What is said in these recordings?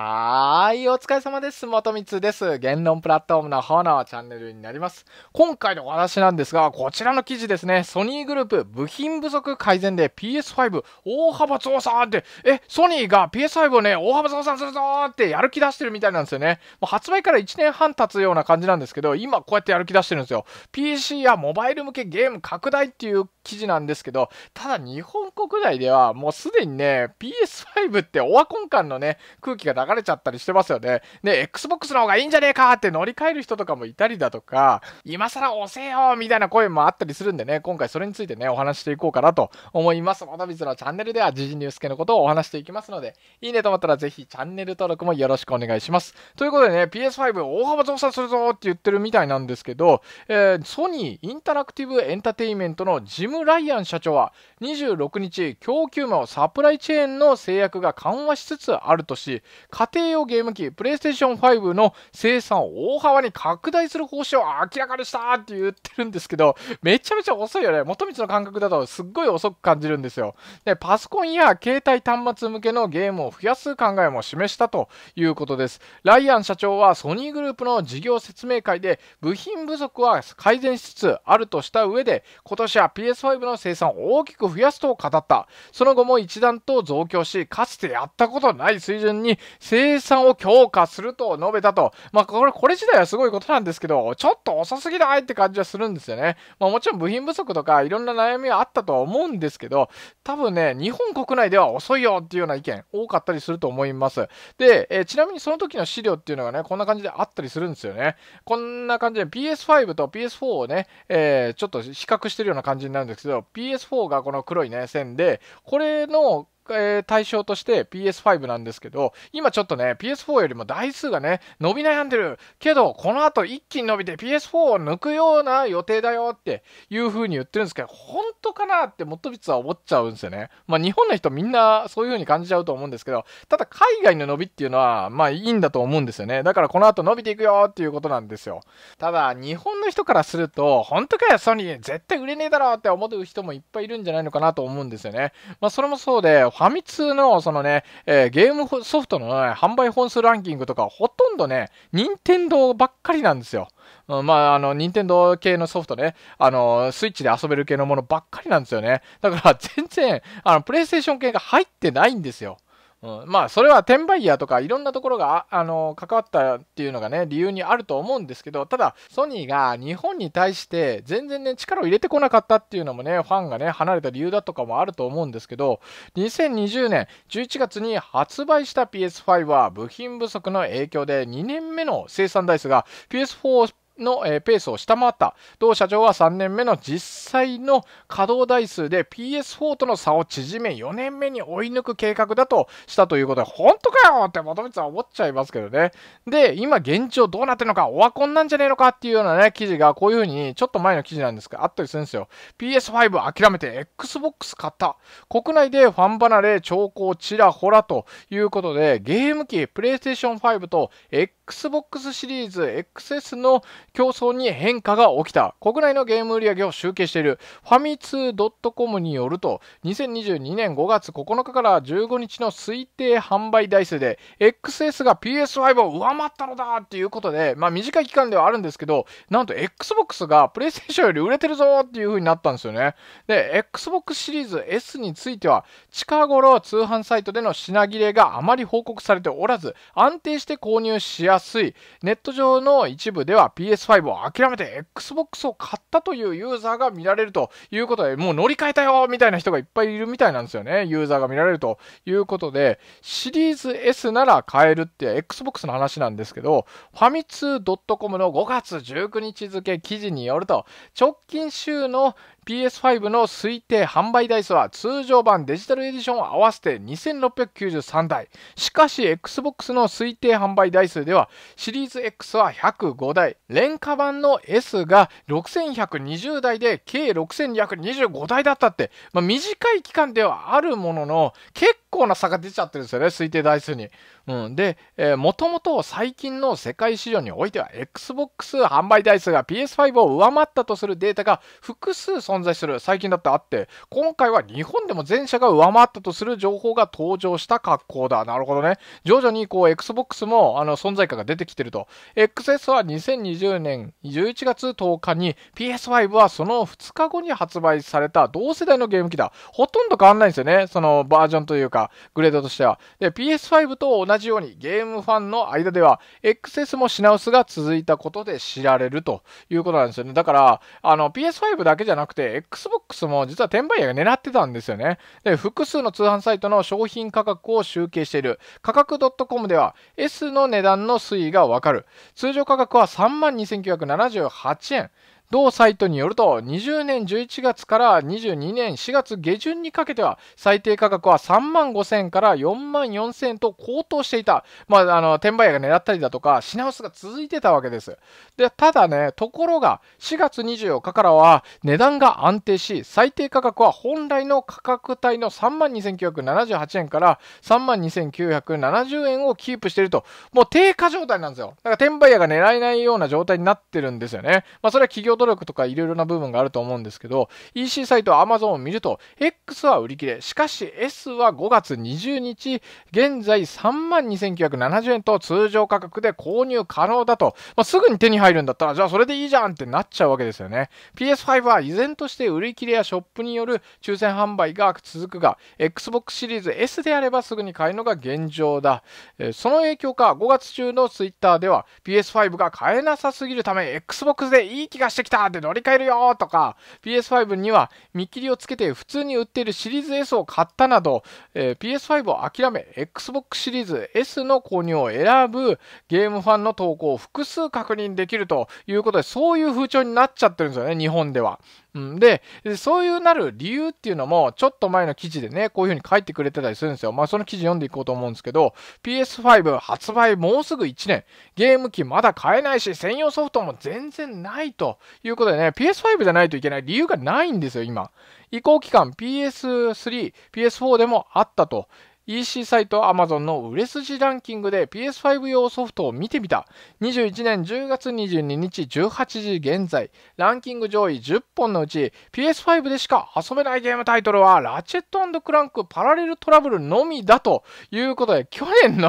はーい、お疲れ様です。元光です。言論プラットフォームの方のチャンネルになります。今回のお話なんですが、こちらの記事ですね。ソニーグループ、部品不足改善で PS5 大幅増産って、え、ソニーが PS5 をね、大幅増産するぞーってやる気出してるみたいなんですよね。もう発売から1年半経つような感じなんですけど、今こうやってやる気出してるんですよ。PC やモバイル向けゲーム拡大っていう記事なんですけど、ただ日本国内ではもうすでにね、PS5 ってオワコン感のね、空気が流れちゃったりしてますよね。で、Xbox の方がいいんじゃねえかって乗り換える人とかもいたりだとか、今更押せよみたいな声もあったりするんでね、今回それについてね、お話していこうかなと思います。また別のチャンネルでは、時事ニュース系のことをお話していきますので、いいねと思ったらぜひチャンネル登録もよろしくお願いします。ということでね、PS5 大幅増産するぞって言ってるみたいなんですけど、えー、ソニーインタラクティブエンタテイメントのジム・ライアン社長は26日、供給網サプライチェーンの制約が緩和しつつあるとし、家庭用ゲーム機、プレイステーション5の生産を大幅に拡大する方針を明らかにしたって言ってるんですけど、めちゃめちゃ遅いよね。元道の感覚だとすっごい遅く感じるんですよ。で、パソコンや携帯端末向けのゲームを増やす考えも示したということです。ライアン社長はソニーグループの事業説明会で部品不足は改善しつつあるとした上で、今年は PS5 の生産を大きく増やすと語った。その後も一段と増強し、かつてやったことない水準に生産を強化すると述べたと。まあ、これ、これ自体はすごいことなんですけど、ちょっと遅すぎないって感じはするんですよね。まあ、もちろん部品不足とかいろんな悩みはあったとは思うんですけど、多分ね、日本国内では遅いよっていうような意見多かったりすると思います。で、えー、ちなみにその時の資料っていうのがね、こんな感じであったりするんですよね。こんな感じで PS5 と PS4 をね、えー、ちょっと比較してるような感じになるんですけど、PS4 がこの黒いね、線で、これのえー、対象として PS5 なんですけど、今ちょっとね、PS4 よりも台数がね、伸び悩んでる。けど、この後一気に伸びて PS4 を抜くような予定だよっていう風に言ってるんですけど、本当かなってと実は思っちゃうんですよね。まあ日本の人みんなそういう風に感じちゃうと思うんですけど、ただ海外の伸びっていうのは、まあいいんだと思うんですよね。だからこの後伸びていくよっていうことなんですよ。ただ、日本の人からすると、本当かよ、ソニー、絶対売れねえだろって思う人もいっぱいいるんじゃないのかなと思うんですよね。まあそれもそうで、ファミ通の、そのね、えー、ゲームソフトの、ね、販売本数ランキングとか、ほとんどね、任天堂ばっかりなんですよ。うん、まあ、あの、任天堂系のソフトね、あの、スイッチで遊べる系のものばっかりなんですよね。だから、全然、あの、プレイステーション系が入ってないんですよ。うん、まあそれは転売ヤーとかいろんなところがあの関わったっていうのがね理由にあると思うんですけどただソニーが日本に対して全然ね力を入れてこなかったっていうのもねファンがね離れた理由だとかもあると思うんですけど2020年11月に発売した PS5 は部品不足の影響で2年目の生産台数が PS4 の、ペースを下回った。同社長は3年目の実際の稼働台数で PS4 との差を縮め4年目に追い抜く計画だとしたということで、本当かよって元光さん思っちゃいますけどね。で、今現状どうなってるのか、オワコンなんじゃねえのかっていうようなね、記事がこういうふうに、ちょっと前の記事なんですが、あったりするんですよ。PS5 諦めて Xbox 買った。国内でファン離れ、兆候ちらほらということで、ゲーム機、PlayStation 5と Xbox シリーズ XS の競争に変化が起きた。国内のゲーム売上を集計しているファミツー .com によると、2022年5月9日から15日の推定販売台数で、XS が PS5 を上回ったのだっていうことで、まあ短い期間ではあるんですけど、なんと Xbox が PlayStation より売れてるぞっていう風になったんですよね。で、Xbox シリーズ S については、近頃通販サイトでの品切れがあまり報告されておらず、安定して購入しやすい、ネット上の一部では PS PS5 を諦めて Xbox を買ったというユーザーが見られるということで、もう乗り換えたよみたいな人がいっぱいいるみたいなんですよね。ユーザーが見られるということで、シリーズ S なら買えるって Xbox の話なんですけど、ファミツー .com の5月19日付記事によると、直近週の PS5 の推定販売台数は通常版デジタルエディションを合わせて2693台しかし Xbox の推定販売台数ではシリーズ X は105台廉価版の S が6120台で計6225台だったって、まあ、短い期間ではあるものの結構構な差が出ちゃってるんですよね、推定台数に。うん、で、もともと最近の世界市場においては、Xbox 販売台数が PS5 を上回ったとするデータが複数存在する、最近だってあって、今回は日本でも全社が上回ったとする情報が登場した格好だ。なるほどね。徐々にこう Xbox もあの存在感が出てきてると。XS は2020年11月10日に PS5 はその2日後に発売された同世代のゲーム機だ。ほとんど変わんないんですよね、そのバージョンというか。か、グレードとしては。で、PS5 と同じようにゲームファンの間では、XS も品薄が続いたことで知られるということなんですよね。だから、あの PS5 だけじゃなくて、Xbox も実は転売屋が狙ってたんですよね。で、複数の通販サイトの商品価格を集計している。価格 .com では、S の値段の推移がわかる。通常価格は32,978円。同サイトによると20年11月から22年4月下旬にかけては最低価格は3万5000円から4万4000円と高騰していた、まあ、あの転売屋が狙ったりだとか品薄が続いてたわけですでただねところが4月24日からは値段が安定し最低価格は本来の価格帯の3万2978円から3万2970円をキープしているともう低下状態なんですよだから転売屋が狙えないような状態になってるんですよね、まあ、それは企業努力とかいろいろな部分があると思うんですけど、EC サイト Amazon を見ると、X は売り切れ、しかし S は5月20日、現在32,970円と通常価格で購入可能だと、まあ、すぐに手に入るんだったら、じゃあそれでいいじゃんってなっちゃうわけですよね。PS5 は依然として売り切れやショップによる抽選販売が続くが、Xbox シリーズ S であればすぐに買えるのが現状だ。えー、その影響か、5月中の Twitter では PS5 が買えなさすぎるため、Xbox でいい気がしてき来たで乗り換えるよとか、PS5 には見切りをつけて普通に売っているシリーズ S を買ったなど、えー、PS5 を諦め、Xbox シリーズ S の購入を選ぶゲームファンの投稿を複数確認できるということで、そういう風潮になっちゃってるんですよね、日本では。うん、で、そういうなる理由っていうのも、ちょっと前の記事でね、こういうふうに書いてくれてたりするんですよ。まあ、その記事読んでいこうと思うんですけど、PS5 発売もうすぐ1年、ゲーム機まだ買えないし、専用ソフトも全然ないということでね、PS5 じゃないといけない理由がないんですよ、今。移行期間 PS3、PS4 でもあったと EC サイト Amazon の売れ筋ランキングで PS5 用ソフトを見てみた21年10月22日18時現在ランキング上位10本のうち PS5 でしか遊べないゲームタイトルはラチェットクランクパラレルトラブルのみだということで去年の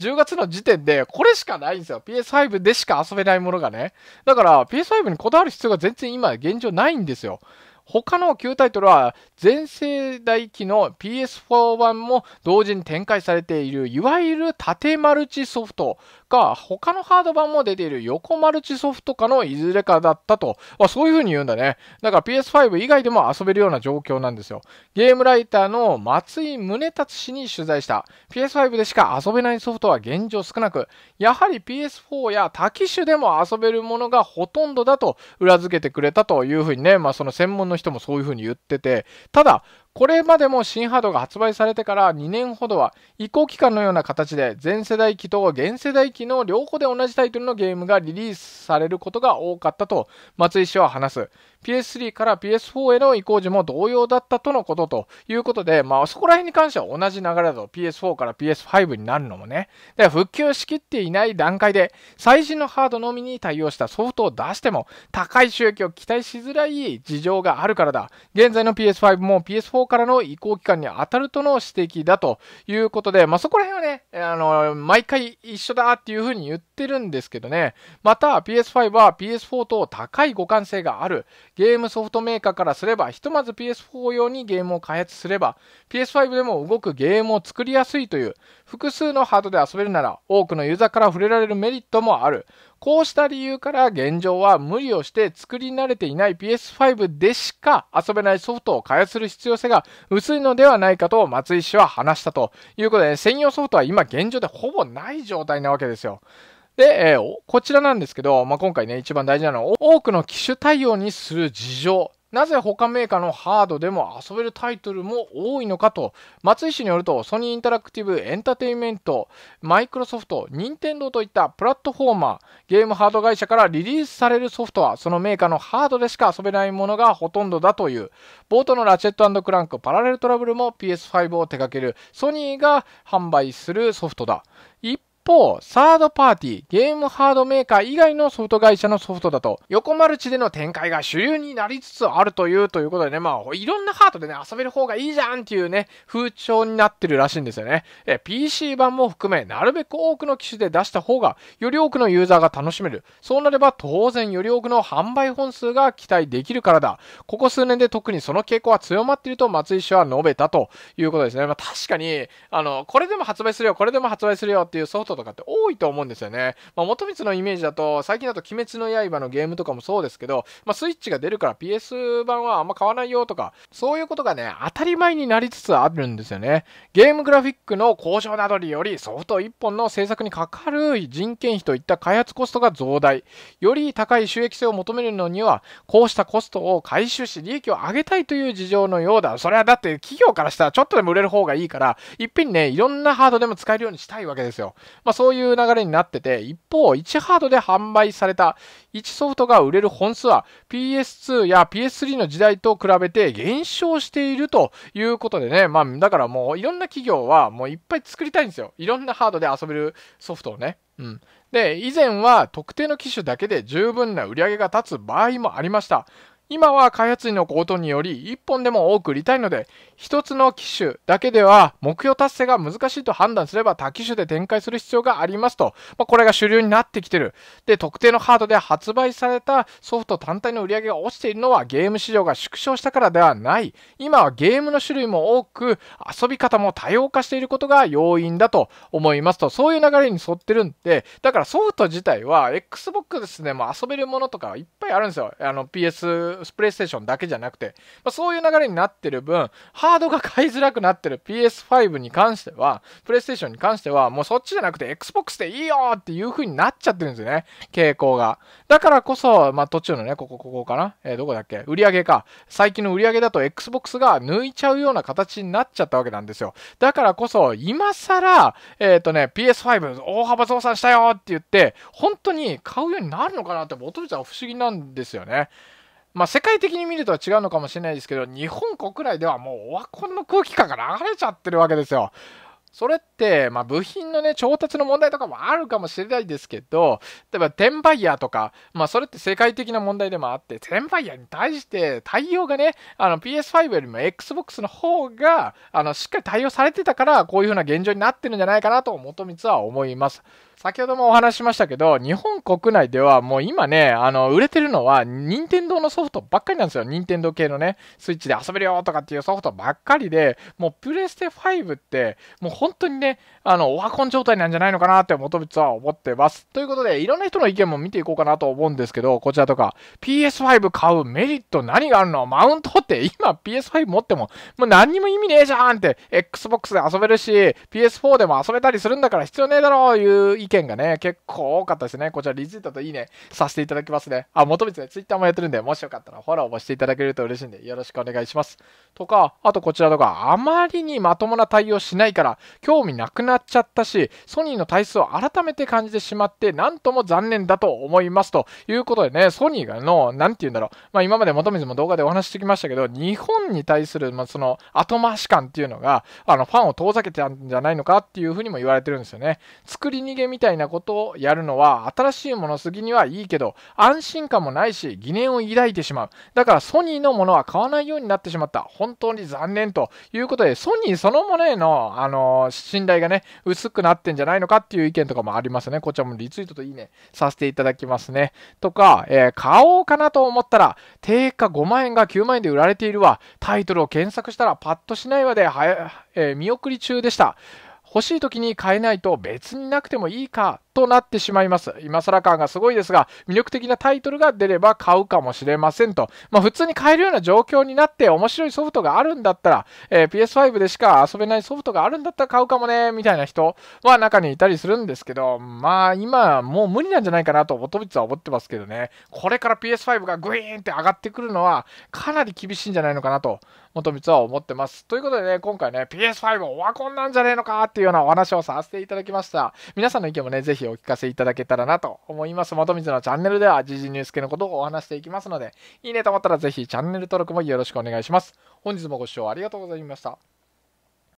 10 月の時点でこれしかないんですよ PS5 でしか遊べないものがねだから PS5 にこだわる必要が全然今現状ないんですよ他の旧タイトルは全世代機の PS4 版も同時に展開されているいわゆる縦マルチソフトか、他のハード版も出ている横マルチソフト化のいずれかだったと、まあ、そういう風に言うんだね。だから PS5 以外でも遊べるような状況なんですよ。ゲームライターの松井宗達氏に取材した。PS5 でしか遊べないソフトは現状少なく、やはり PS4 や多機種でも遊べるものがほとんどだと裏付けてくれたという風にね、まあその専門の人もそういう風に言ってて、ただ、これまでも新ハードが発売されてから2年ほどは移行期間のような形で全世代機と現世代機の両方で同じタイトルのゲームがリリースされることが多かったと松井氏は話す PS3 から PS4 への移行時も同様だったとのことということで、まあ、そこら辺に関しては同じ流れだと PS4 から PS5 になるのもねで復旧しきっていない段階で最新のハードのみに対応したソフトを出しても高い収益を期待しづらい事情があるからだ現在の PS5 も PS4 からの移行期間に当たるとの指摘だということで、まあ、そこら辺はね、あの、毎回一緒だっていうふうに言ってるんですけどね、また PS5 は PS4 と高い互換性がある。ゲームソフトメーカーからすれば、ひとまず PS4 用にゲームを開発すれば、PS5 でも動くゲームを作りやすいという、複数のハードで遊べるなら多くのユーザーから触れられるメリットもある。こうした理由から現状は無理をして作り慣れていない PS5 でしか遊べないソフトを開発する必要性が薄いのではないかと松井氏は話したということで、専用ソフトは今現状でほぼない状態なわけですよ。で、えー、こちらなんですけど、まあ、今回ね、一番大事なのは、多くの機種対応にする事情なぜ他メーカーのハードでも遊べるタイトルも多いのかと、松井氏によると、ソニーインタラクティブエンターテインメント、マイクロソフト、任天堂といったプラットフォーマー、ゲームハード会社からリリースされるソフトは、そのメーカーのハードでしか遊べないものがほとんどだという、冒頭のラチェットクランク、パラレルトラブルも PS5 を手掛けるソニーが販売するソフトだ。一方、サードパーティー、ゲームハードメーカー以外のソフト会社のソフトだと、横マルチでの展開が主流になりつつあるという、ということでね、まあ、いろんなハートでね、遊べる方がいいじゃんっていうね、風潮になってるらしいんですよね。え、PC 版も含め、なるべく多くの機種で出した方が、より多くのユーザーが楽しめる。そうなれば、当然より多くの販売本数が期待できるからだ。ここ数年で特にその傾向は強まっていると松井氏は述べたということですね。まあ、確かに、あの、これでも発売するよ、これでも発売するよっていうソフトとかって多いと思うんですよね。まあ、元光のイメージだと、最近だと鬼滅の刃のゲームとかもそうですけど、まあ、スイッチが出るから PS 版はあんま買わないよとか、そういうことがね、当たり前になりつつあるんですよね。ゲームグラフィックの向上などにより、ソフト1本の制作にかかる人件費といった開発コストが増大。より高い収益性を求めるのには、こうしたコストを回収し、利益を上げたいという事情のようだ。それはだって企業からしたらちょっとでも売れる方がいいから、いっぺんね、いろんなハードでも使えるようにしたいわけですよ。まあ、そういう流れになってて、一方、1ハードで販売された1ソフトが売れる本数は PS2 や PS3 の時代と比べて減少しているということでね、まあ、だからもういろんな企業はもういっぱい作りたいんですよ。いろんなハードで遊べるソフトをね。うん。で、以前は特定の機種だけで十分な売り上げが立つ場合もありました。今は開発費の高騰により1本でも多く売りたいので1つの機種だけでは目標達成が難しいと判断すれば多機種で展開する必要がありますと、まあ、これが主流になってきてるで特定のハードで発売されたソフト単体の売り上げが落ちているのはゲーム市場が縮小したからではない今はゲームの種類も多く遊び方も多様化していることが要因だと思いますとそういう流れに沿ってるんでだからソフト自体は XBOX でも遊べるものとかいっぱいあるんですよあの PS プレイステーションだけじゃなくて、まあ、そういう流れになってる分、ハードが買いづらくなってる PS5 に関しては、プレイステーションに関しては、もうそっちじゃなくて Xbox でいいよっていう風になっちゃってるんですよね。傾向が。だからこそ、まあ、途中のね、ここ、ここかな。えー、どこだっけ売り上げか。最近の売り上げだと Xbox が抜いちゃうような形になっちゃったわけなんですよ。だからこそ、今更、えっ、ー、とね、PS5 大幅増産したよって言って、本当に買うようになるのかなって、ボとルちゃん不思議なんですよね。まあ、世界的に見るとは違うのかもしれないですけど、日本国内ではもうオワコンの空気感が流れちゃってるわけですよ。それって、まあ、部品のね、調達の問題とかもあるかもしれないですけど、例えば、転売ヤーとか、まあ、それって世界的な問題でもあって、転売ヤーに対して対応がね、あの、PS5 よりも Xbox の方が、あの、しっかり対応されてたから、こういう風な現状になってるんじゃないかなと、元光は思います。先ほどもお話ししましたけど、日本国内ではもう今ね、あの、売れてるのは、任天堂のソフトばっかりなんですよ。任天堂系のね、スイッチで遊べるよとかっていうソフトばっかりで、もうプレステ5って、もう本当にね、あの、オワコン状態なんじゃないのかなって元々は思ってます。ということで、いろんな人の意見も見ていこうかなと思うんですけど、こちらとか、PS5 買うメリット何があるのマウントって今 PS5 持っても、もう何にも意味ねえじゃんって、Xbox で遊べるし、PS4 でも遊べたりするんだから必要ねえだろういう意見がね、結構多かったですね。こちらリツイートといいね、させていただきますね。あ、元々ね、Twitter もやってるんで、もしよかったらフォローもしていただけると嬉しいんで、よろしくお願いします。とか、あとこちらとか、あまりにまともな対応しないから、興味なくなっちゃったし、ソニーの体質を改めて感じてしまって、なんとも残念だと思いますということでね、ソニーがの、なんて言うんだろう、まあ、今まで元水も動画でお話してきましたけど、日本に対する、まあ、その後回し感っていうのが、あのファンを遠ざけてたんじゃないのかっていうふうにも言われてるんですよね。作り逃げみたいなことをやるのは、新しいものすぎにはいいけど、安心感もないし、疑念を抱いてしまう。だからソニーのものは買わないようになってしまった。本当に残念ということで、ソニーそのものへの、あの信頼がね、薄くなってんじゃないのかっていう意見とかもありますね。こちらもリツイートといいね、させていただきますね。とか、えー、買おうかなと思ったら、定価5万円が9万円で売られているわ。タイトルを検索したらパッとしないわで、はえー、見送り中でした。欲しい時に買えないと別になくてもいいかとなってしまいます。今更感がすごいですが、魅力的なタイトルが出れば買うかもしれませんと。まあ、普通に買えるような状況になって面白いソフトがあるんだったら、えー、PS5 でしか遊べないソフトがあるんだったら買うかもね、みたいな人は中にいたりするんですけど、まあ今もう無理なんじゃないかなと、ボトビッツは思ってますけどね。これから PS5 がグイーンって上がってくるのはかなり厳しいんじゃないのかなと。元光は思ってます。ということでね、今回ね、PS5 オワコンなんじゃねえのかっていうようなお話をさせていただきました。皆さんの意見もね、ぜひお聞かせいただけたらなと思います。元水のチャンネルでは、時事ニュース系のことをお話していきますので、いいねと思ったらぜひチャンネル登録もよろしくお願いします。本日もご視聴ありがとうございました。